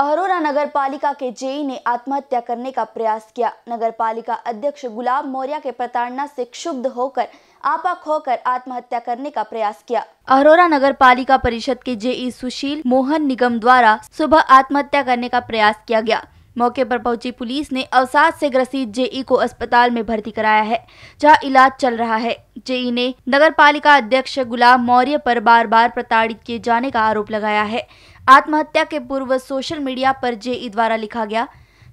अरोरा नगर पालिका के जेई ने आत्महत्या करने का प्रयास किया नगर पालिका अध्यक्ष गुलाब मौर्य के प्रताड़ना से क्षुब्ध होकर आपा खोकर आत्महत्या करने का प्रयास किया अरोरा नगर पालिका परिषद के जेई सुशील मोहन निगम द्वारा सुबह आत्महत्या करने का प्रयास किया गया मौके पर पहुंची पुलिस ने अवसाद से ग्रसित जेई को अस्पताल में भर्ती कराया है जहां इलाज चल रहा है जेई ने नगर पालिका अध्यक्ष गुलाब मौर्य पर बार बार प्रताड़ित किए जाने का आरोप लगाया है आत्महत्या के पूर्व सोशल मीडिया पर जेई द्वारा लिखा गया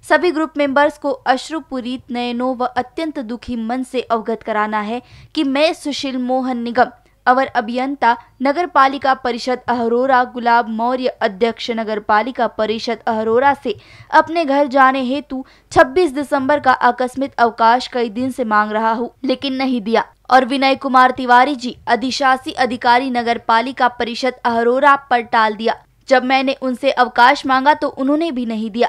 सभी ग्रुप मेंबर्स को अश्रुपूरित नयनों व अत्यंत दुखी मन से अवगत कराना है कि मैं सुशील मोहन निगम अवर अभियंता नगर पालिका परिषद अहरोरा गुलाब मौर्य अध्यक्ष नगर पालिका परिषद अहरोरा से अपने घर जाने हेतु 26 दिसंबर का आकस्मिक अवकाश कई दिन से मांग रहा हूँ लेकिन नहीं दिया और विनय कुमार तिवारी जी अधिशासी अधिकारी नगर पालिका परिषद अहरोरा पर टाल दिया जब मैंने उनसे अवकाश मांगा तो उन्होंने भी नहीं दिया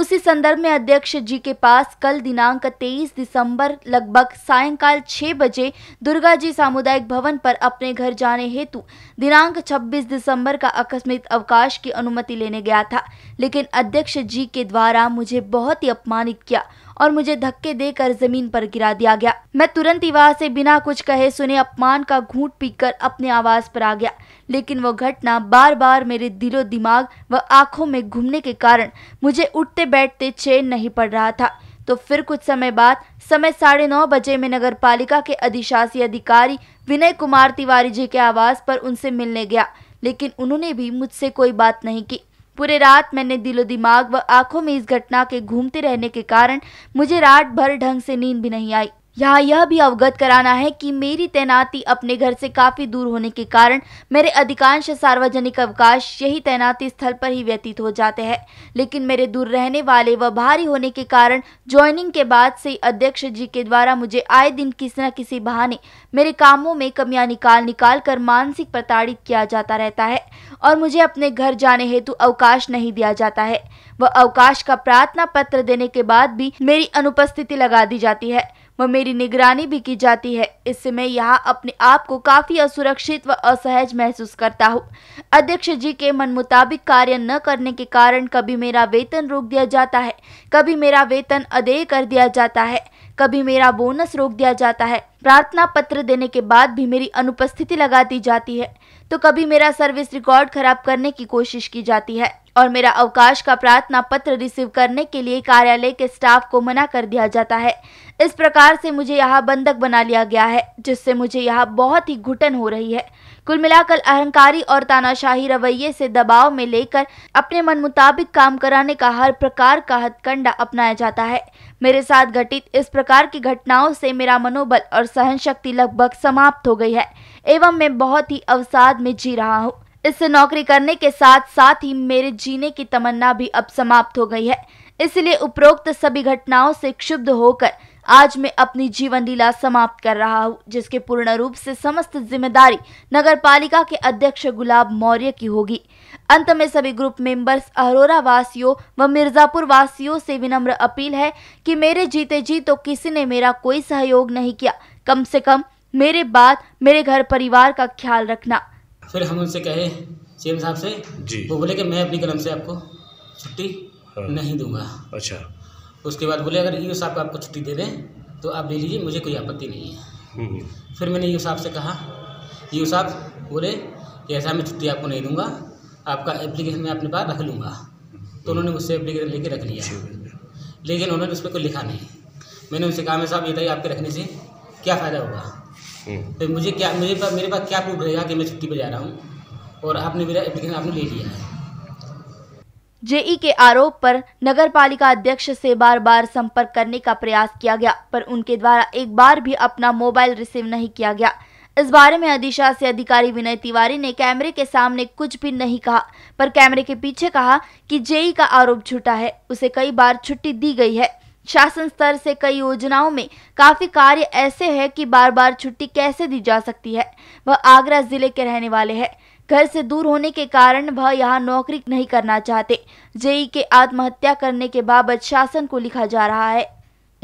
उसी संदर्भ में अध्यक्ष जी के पास कल दिनांक 23 दिसंबर लगभग सायंकाल 6 बजे दुर्गा जी सामुदायिक भवन पर अपने घर जाने हेतु दिनांक 26 दिसंबर का आकस्मिक अवकाश की अनुमति लेने गया था लेकिन अध्यक्ष जी के द्वारा मुझे बहुत ही अपमानित किया और मुझे धक्के देकर जमीन पर गिरा दिया गया मैं तुरंत ही वहां से बिना कुछ कहे सुने अपमान का घूट पीकर अपने आवास पर आ गया लेकिन वो घटना बार बार मेरे दिलो दिमाग व आंखों में घूमने के कारण मुझे उठते बैठते चैन नहीं पड़ रहा था तो फिर कुछ समय बाद समय साढ़े नौ बजे में नगर पालिका के अधिशासी अधिकारी विनय कुमार तिवारी जी के आवास पर उनसे मिलने गया लेकिन उन्होंने भी मुझसे कोई बात नहीं की पूरे रात मैंने दिलो दिमाग व आंखों में इस घटना के घूमते रहने के कारण मुझे रात भर ढंग से नींद भी नहीं आई यहाँ यह भी अवगत कराना है कि मेरी तैनाती अपने घर से काफ़ी दूर होने के कारण मेरे अधिकांश सार्वजनिक अवकाश यही तैनाती स्थल पर ही व्यतीत हो जाते हैं लेकिन मेरे दूर रहने वाले व भारी होने के कारण ज्वाइनिंग के बाद से अध्यक्ष जी के द्वारा मुझे आए दिन किसी न किसी बहाने मेरे कामों में कमियाँ निकाल निकाल कर मानसिक प्रताड़ित किया जाता रहता है और मुझे अपने घर जाने हेतु अवकाश नहीं दिया जाता है वह अवकाश का प्रार्थना पत्र देने के बाद भी मेरी अनुपस्थिति लगा दी जाती है व मेरी निगरानी भी की जाती है इससे मैं यहाँ अपने आप को काफ़ी असुरक्षित व असहज महसूस करता हूँ अध्यक्ष जी के मन मुताबिक कार्य न करने के कारण कभी मेरा वेतन रोक दिया जाता है कभी मेरा वेतन अदेय कर दिया जाता है कभी मेरा बोनस रोक दिया जाता है प्रार्थना पत्र देने के बाद भी मेरी अनुपस्थिति लगा दी जाती है तो कभी मेरा सर्विस रिकॉर्ड खराब करने की कोशिश की जाती है और मेरा अवकाश का प्रार्थना पत्र रिसीव करने के लिए कार्यालय के स्टाफ को मना कर दिया जाता है इस प्रकार से मुझे यहाँ बंधक बना लिया गया है जिससे मुझे यहाँ बहुत ही घुटन हो रही है कुल मिलाकर अहंकारी और तानाशाही रवैये से दबाव में लेकर अपने मन मुताबिक काम कराने का हर प्रकार का हथकंडा अपनाया जाता है मेरे साथ घटित इस प्रकार की घटनाओं से मेरा मनोबल और सहन शक्ति लगभग समाप्त हो गई है एवं मैं बहुत ही अवसाद में जी रहा हूँ इससे नौकरी करने के साथ साथ ही मेरे जीने की तमन्ना भी अब समाप्त हो गई है इसलिए उपरोक्त सभी घटनाओं से क्षुब्ध होकर आज मैं अपनी जीवन लीला समाप्त कर रहा हूँ जिसके पूर्ण रूप से समस्त जिम्मेदारी नगर पालिका के अध्यक्ष गुलाब मौर्य की होगी अंत में सभी ग्रुप मेंबर्स अहरोरा वासियों व मिर्जापुर वासियों से विनम्र अपील है कि मेरे जीते जी तो किसी ने मेरा कोई सहयोग नहीं किया कम से कम मेरे बाद मेरे घर परिवार का ख्याल रखना फिर हम उनसे कहे सीएम साहब से जी वो बोले कि मैं अपनी कलम से आपको छुट्टी हाँ। नहीं दूंगा अच्छा उसके बाद बोले अगर ई साहब आपको छुट्टी दे दें तो आप ले लीजिए मुझे कोई आपत्ति नहीं है हम्म, हम्म। फिर मैंने ई साहब से कहा यू साहब बोले कि ऐसा मैं छुट्टी आपको नहीं दूंगा आपका एप्लीकेशन मैं अपने पास रख लूँगा तो उन्होंने मुझसे एप्लीकेशन लेके रख लिया लेकिन उन्होंने उस पर कोई लिखा नहीं मैंने उनसे कहा मैं साहब ये बताइए आपके रखने से क्या फ़ायदा होगा तो मुझे क्या मुझे मेरे पास क्या प्रूफ रहेगा कि मैं छुट्टी पर जा रहा हूँ और आपने मेरा एप्लीकेशन आपने ले लिया है जेई के आरोप पर नगर पालिका अध्यक्ष से बार बार संपर्क करने का प्रयास किया गया पर उनके द्वारा एक बार भी अपना मोबाइल रिसीव नहीं किया गया इस बारे में अधिशा से अधिकारी विनय तिवारी ने कैमरे के सामने कुछ भी नहीं कहा पर कैमरे के पीछे कहा कि जेई का आरोप झूठा है उसे कई बार छुट्टी दी गई है शासन स्तर से कई योजनाओं में काफी कार्य ऐसे है कि बार बार छुट्टी कैसे दी जा सकती है वह आगरा जिले के रहने वाले हैं घर से दूर होने के कारण वह यहाँ नौकरी नहीं करना चाहते जेई के आत्महत्या करने के बाबत शासन को लिखा जा रहा है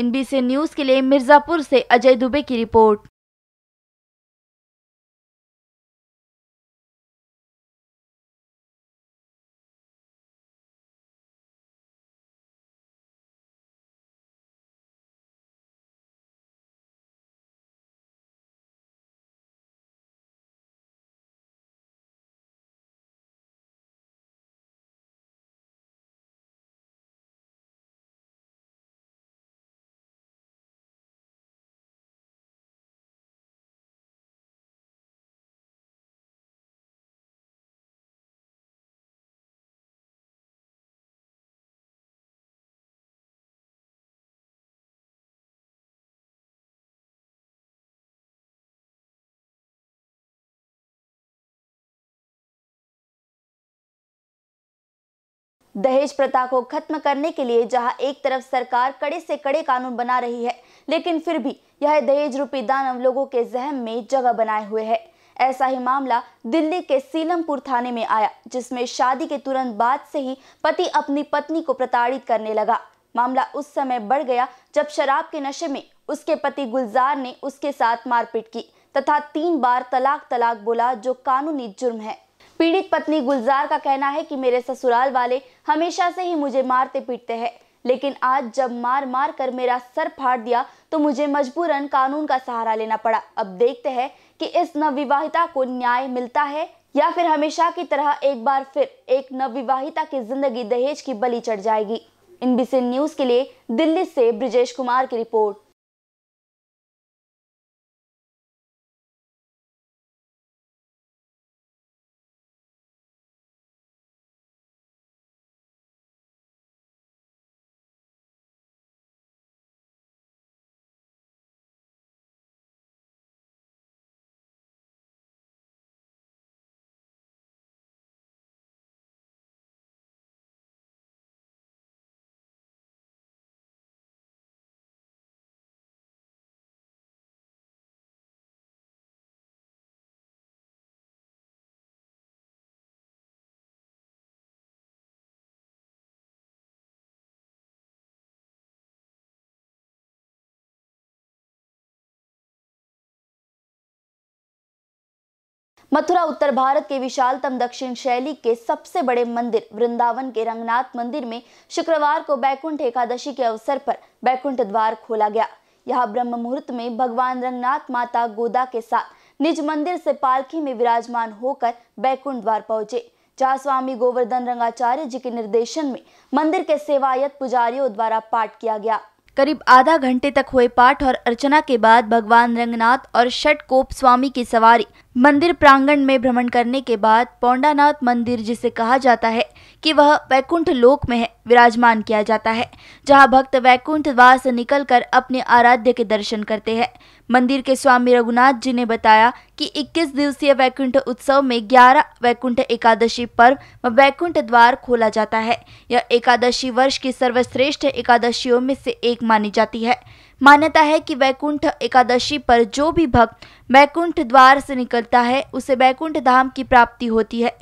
एनबीसी न्यूज के लिए मिर्जापुर से अजय दुबे की रिपोर्ट दहेज प्रथा को खत्म करने के लिए जहां एक तरफ सरकार कड़े से कड़े कानून बना रही है लेकिन फिर भी यह दहेज रूपी दानव लोगों के जहम में जगह बनाए हुए है ऐसा ही मामला दिल्ली के सीलमपुर थाने में आया जिसमें शादी के तुरंत बाद से ही पति अपनी पत्नी को प्रताड़ित करने लगा मामला उस समय बढ़ गया जब शराब के नशे में उसके पति गुलजार ने उसके साथ मारपीट की तथा तीन बार तलाक तलाक बोला जो कानूनी जुर्म है पीड़ित पत्नी गुलजार का कहना है कि मेरे ससुराल वाले हमेशा से ही मुझे मारते पीटते हैं लेकिन आज जब मार मार कर मेरा सर फाड़ दिया तो मुझे मजबूरन कानून का सहारा लेना पड़ा अब देखते हैं कि इस नवविवाहिता को न्याय मिलता है या फिर हमेशा की तरह एक बार फिर एक नवविवाहिता की जिंदगी दहेज की बलि चढ़ जाएगी इन बीसी न्यूज के लिए दिल्ली से ब्रिजेश कुमार की रिपोर्ट मथुरा उत्तर भारत के विशालतम दक्षिण शैली के सबसे बड़े मंदिर वृंदावन के रंगनाथ मंदिर में शुक्रवार को बैकुंठ एकादशी के अवसर पर बैकुंठ द्वार खोला गया यहाँ ब्रह्म मुहूर्त में भगवान रंगनाथ माता गोदा के साथ निज मंदिर से पालखी में विराजमान होकर बैकुंठ द्वार पहुंचे जहाँ स्वामी गोवर्धन रंगाचार्य जी के निर्देशन में मंदिर के सेवायत पुजारियों द्वारा पाठ किया गया करीब आधा घंटे तक हुए पाठ और अर्चना के बाद भगवान रंगनाथ और षटकोप कोप स्वामी की सवारी मंदिर प्रांगण में भ्रमण करने के बाद पौंडानाथ मंदिर जिसे कहा जाता है कि वह वैकुंठ लोक में है विराजमान किया जाता है जहां भक्त वैकुंठ वास कर अपने आराध्य के दर्शन करते हैं मंदिर के स्वामी रघुनाथ जी ने बताया कि 21 दिवसीय वैकुंठ उत्सव में 11 वैकुंठ एकादशी पर्व व वैकुंठ द्वार खोला जाता है यह एकादशी वर्ष की सर्वश्रेष्ठ एकादशियों में से एक मानी जाती है मान्यता है कि वैकुंठ एकादशी पर जो भी भक्त वैकुंठ द्वार से निकलता है उसे वैकुंठ धाम की प्राप्ति होती है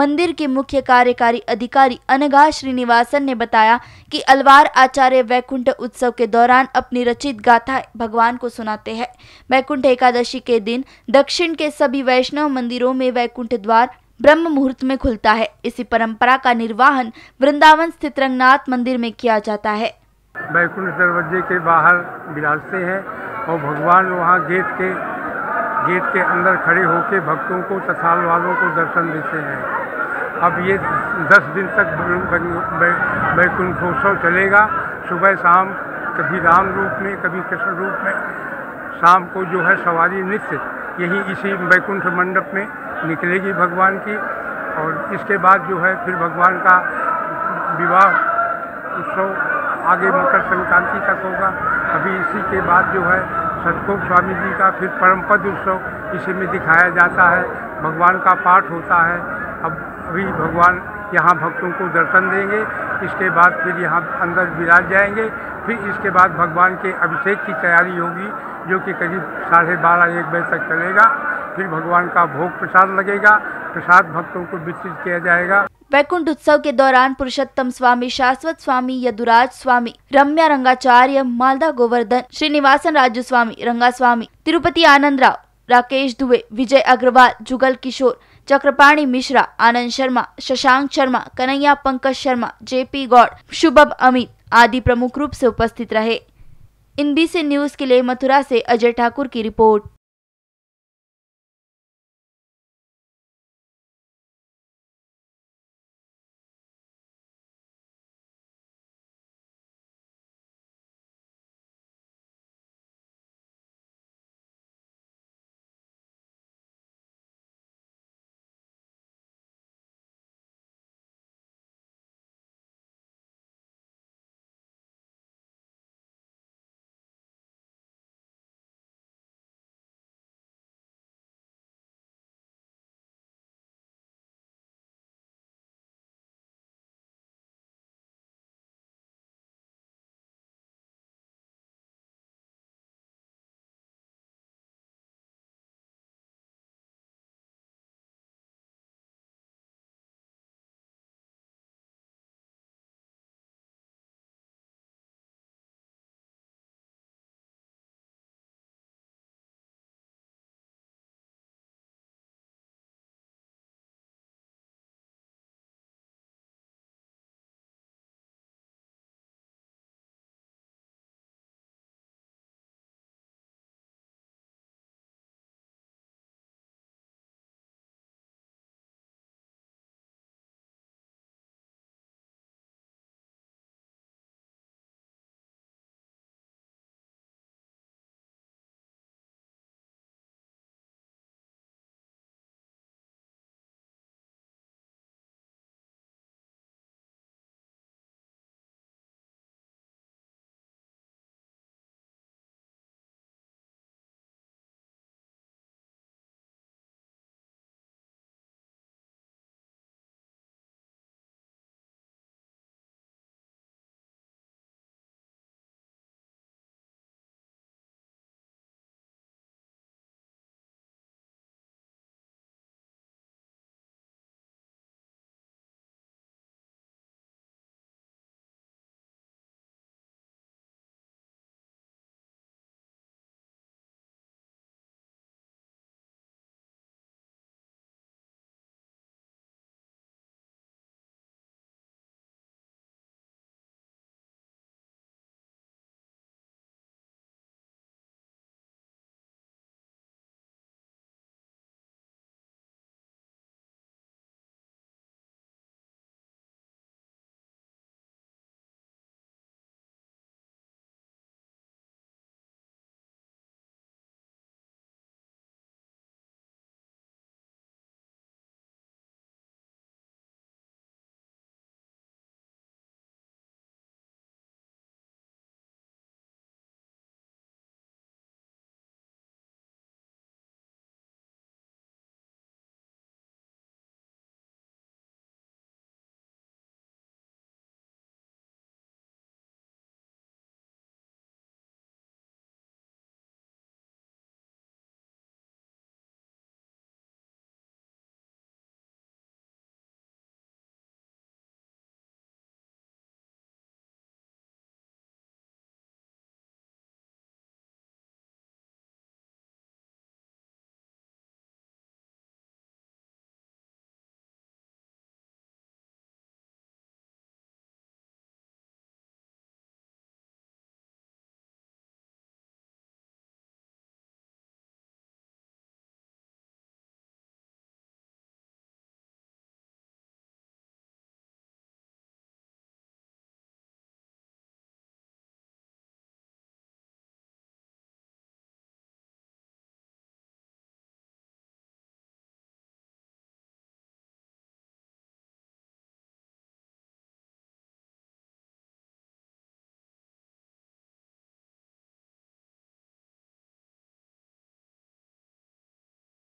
मंदिर के मुख्य कार्यकारी अधिकारी अनघा श्रीनिवासन ने बताया कि अलवार आचार्य वैकुंठ उत्सव के दौरान अपनी रचित गाथा भगवान को सुनाते हैं वैकुंठ एकादशी के दिन दक्षिण के सभी वैष्णव मंदिरों में वैकुंठ द्वार ब्रह्म मुहूर्त में खुलता है इसी परंपरा का निर्वाहन वृंदावन स्थित रंगनाथ मंदिर में किया जाता है बैकुंठ दरवाजे के बाहर बिराजते हैं और भगवान वहाँ गेट के गेट के अंदर खड़े होकर भक्तों को तथाल वालों को दर्शन देते हैं अब ये दस दिन तक बैकुंठोत्सव चलेगा सुबह शाम कभी राम रूप में कभी कृष्ण रूप में शाम को जो है सवारी नित्य यही इसी बैकुंठ मंडप में निकलेगी भगवान की और इसके बाद जो है फिर भगवान का विवाह उत्सव आगे मकर संक्रांति तक होगा अभी इसी के बाद जो है सतकोप स्वामी जी का फिर परमपद उत्सव इसी में दिखाया जाता है भगवान का पाठ होता है अब अभी भगवान यहाँ भक्तों को दर्शन देंगे इसके बाद फिर यहाँ अंदर विराज जाएंगे फिर इसके बाद भगवान के अभिषेक की तैयारी होगी जो कि करीब साढ़े बारह एक बजे तक चलेगा फिर भगवान का भोग प्रसाद लगेगा प्रसाद भक्तों को वितरित किया जाएगा वैकुंठ उत्सव के दौरान पुरुषोत्तम स्वामी शाश्वत स्वामी यदुराज स्वामी रम्या रंगाचार्य मालदा गोवर्धन श्रीनिवासन राजू स्वामी रंगा स्वामी तिरुपति आनंद राव राकेश दुबे विजय अग्रवाल जुगल किशोर चक्रपाणी मिश्रा आनंद शर्मा शशांक शर्मा कन्हैया पंकज शर्मा जेपी गौड़ शुभम अमित आदि प्रमुख रूप से उपस्थित रहे इन बीसी न्यूज के लिए मथुरा से अजय ठाकुर की रिपोर्ट